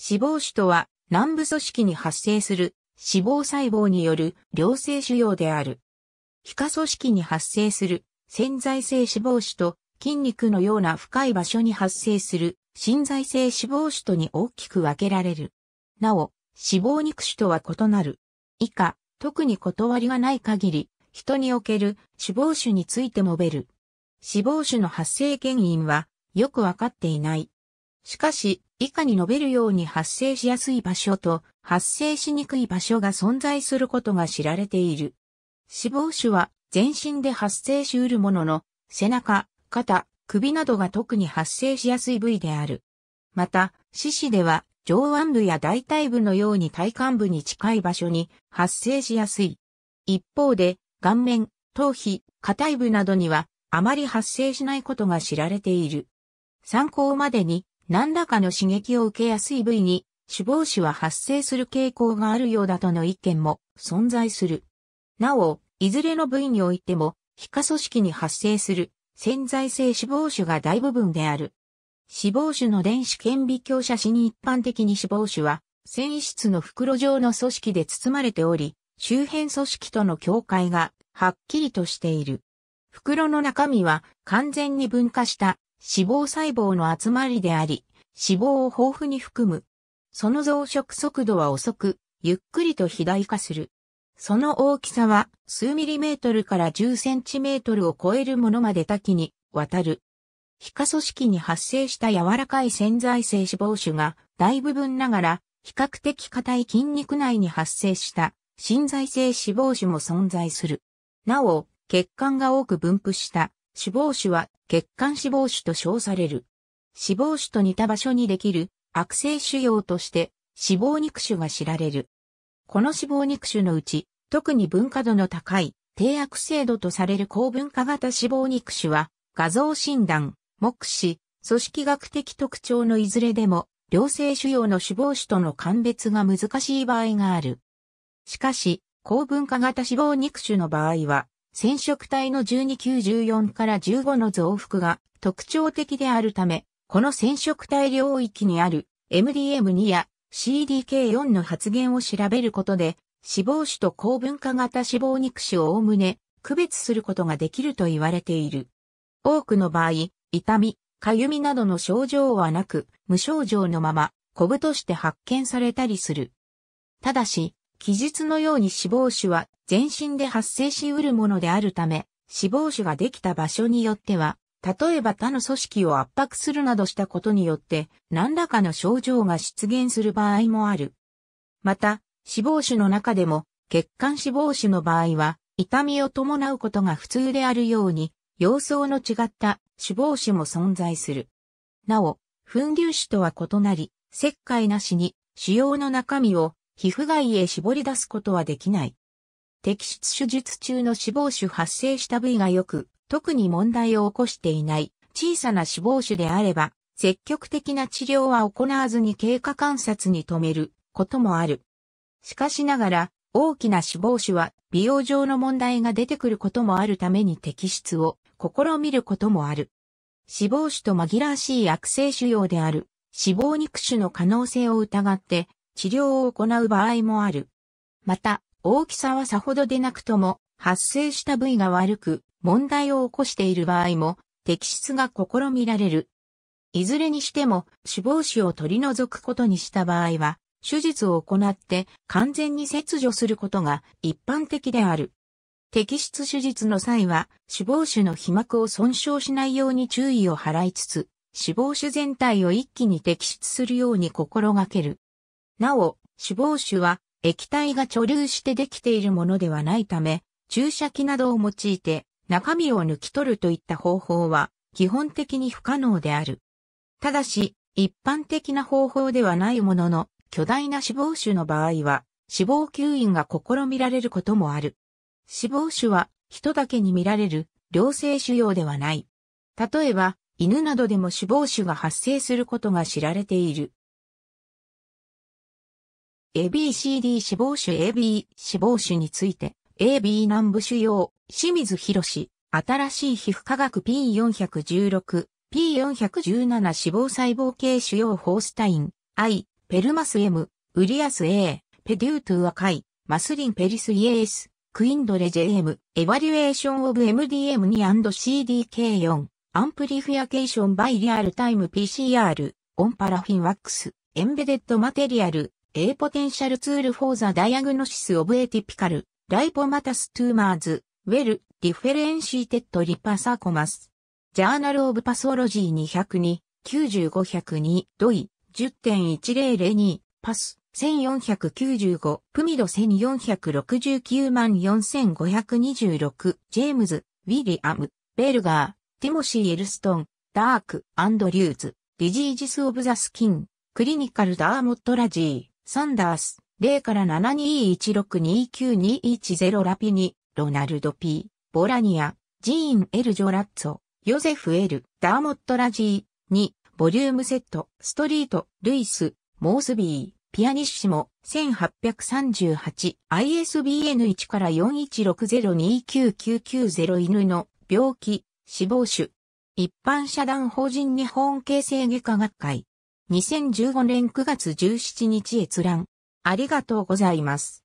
脂肪腫とは、南部組織に発生する脂肪細胞による良性腫瘍である。皮下組織に発生する潜在性脂肪腫と筋肉のような深い場所に発生する潜在性脂肪腫とに大きく分けられる。なお、脂肪肉腫とは異なる。以下、特に断りがない限り、人における脂肪腫について述べる。脂肪腫の発生原因はよくわかっていない。しかし、以下に述べるように発生しやすい場所と発生しにくい場所が存在することが知られている。死亡種は全身で発生し得るものの、背中、肩、首などが特に発生しやすい部位である。また、四肢では上腕部や大腿部のように体幹部に近い場所に発生しやすい。一方で、顔面、頭皮、肩、体部などにはあまり発生しないことが知られている。参考までに何らかの刺激を受けやすい部位に脂肪腫は発生する傾向があるようだとの意見も存在する。なお、いずれの部位においても、皮下組織に発生する潜在性脂肪腫が大部分である。脂肪腫の電子顕微鏡写真に一般的に脂肪腫は、繊維質の袋状の組織で包まれており、周辺組織との境界がはっきりとしている。袋の中身は完全に分化した脂肪細胞の集まりであり、脂肪を豊富に含む。その増殖速度は遅く、ゆっくりと肥大化する。その大きさは数ミリメートルから10センチメートルを超えるものまで多岐にわたる。皮下組織に発生した柔らかい潜在性脂肪腫が大部分ながら比較的硬い筋肉内に発生した心在性脂肪腫も存在する。なお、血管が多く分布した脂肪腫は血管脂肪腫と称される。死亡種と似た場所にできる悪性腫瘍として死亡肉種が知られる。この死亡肉種のうち、特に分化度の高い低悪性度とされる高分化型死亡肉種は、画像診断、目視、組織学的特徴のいずれでも、良性腫瘍の死亡種との鑑別が難しい場合がある。しかし、高分化型死亡肉種の場合は、染色体の12 9 14から15の増幅が特徴的であるため、この染色体領域にある MDM2 や CDK4 の発現を調べることで、脂肪種と高分化型脂肪肉種をおおむね区別することができると言われている。多くの場合、痛み、かゆみなどの症状はなく、無症状のまま、コブとして発見されたりする。ただし、記述のように脂肪種は全身で発生しうるものであるため、脂肪種ができた場所によっては、例えば他の組織を圧迫するなどしたことによって何らかの症状が出現する場合もある。また、死亡種の中でも血管死亡種の場合は痛みを伴うことが普通であるように様相の違った死亡種も存在する。なお、粉粒子とは異なり、切開なしに腫瘍の中身を皮膚外へ絞り出すことはできない。適出手術中の死亡種発生した部位がよく特に問題を起こしていない小さな死亡種であれば、積極的な治療は行わずに経過観察に止めることもある。しかしながら、大きな死亡種は美容上の問題が出てくることもあるために摘出を試みることもある。死亡種と紛らわしい悪性腫瘍である死亡肉種の可能性を疑って治療を行う場合もある。また、大きさはさほどでなくとも発生した部位が悪く、問題を起こしている場合も適出が試みられる。いずれにしても死亡死を取り除くことにした場合は手術を行って完全に切除することが一般的である。適出手術の際は死亡種の被膜を損傷しないように注意を払いつつ死亡種全体を一気に適出するように心がける。なお、死亡種は液体が貯留してできているものではないため、注射器などを用いて中身を抜き取るといった方法は基本的に不可能である。ただし、一般的な方法ではないものの、巨大な脂肪腫の場合は、脂肪吸引が試みられることもある。脂肪種は人だけに見られる良性腫瘍ではない。例えば、犬などでも脂肪種が発生することが知られている。ABCD 脂肪種 AB 脂肪種について AB 南部腫瘍清水博士、新しい皮膚科学 P416、P417 脂肪細胞系主要ホースタイン、I、ペルマス M、ウリアス A、ペデュートゥアカイ、マスリンペリスイエース、クインドレ JM、エヴァリュエーションオブ MDM2&CDK4、アンプリフィアケーションバイリアルタイム PCR、オンパラフィンワックス、エンベデッドマテリアル、A ポテンシャルツールフォーザ for the diagnosis of atypical l i ウェル・ l Differentiated r i p a s a c o m a s Journal of Pathology 202、9502、ドイ、10.1002、パス、1495、プミド1469万4526、ジェームズ、ウィリアム、ベルガー、ティモシー・エルストン、ダーク、アンドリューズ、ディジージス・オブ・ザ・スキン、クリニカル・ダーモット・ラジー、サンダース、0から72162921ラピニ、ロナルド・ P、ボラニア、ジーン・エル・ジョラッツォ、ヨゼフ・エル、ダーモット・ラジー、2、ボリュームセット、ストリート、ルイス、モースビー、ピアニッシモ、1838、ISBN1 から41602999犬の病気、死亡種。一般社団法人日本形成外科学会。2015年9月17日閲覧。ありがとうございます。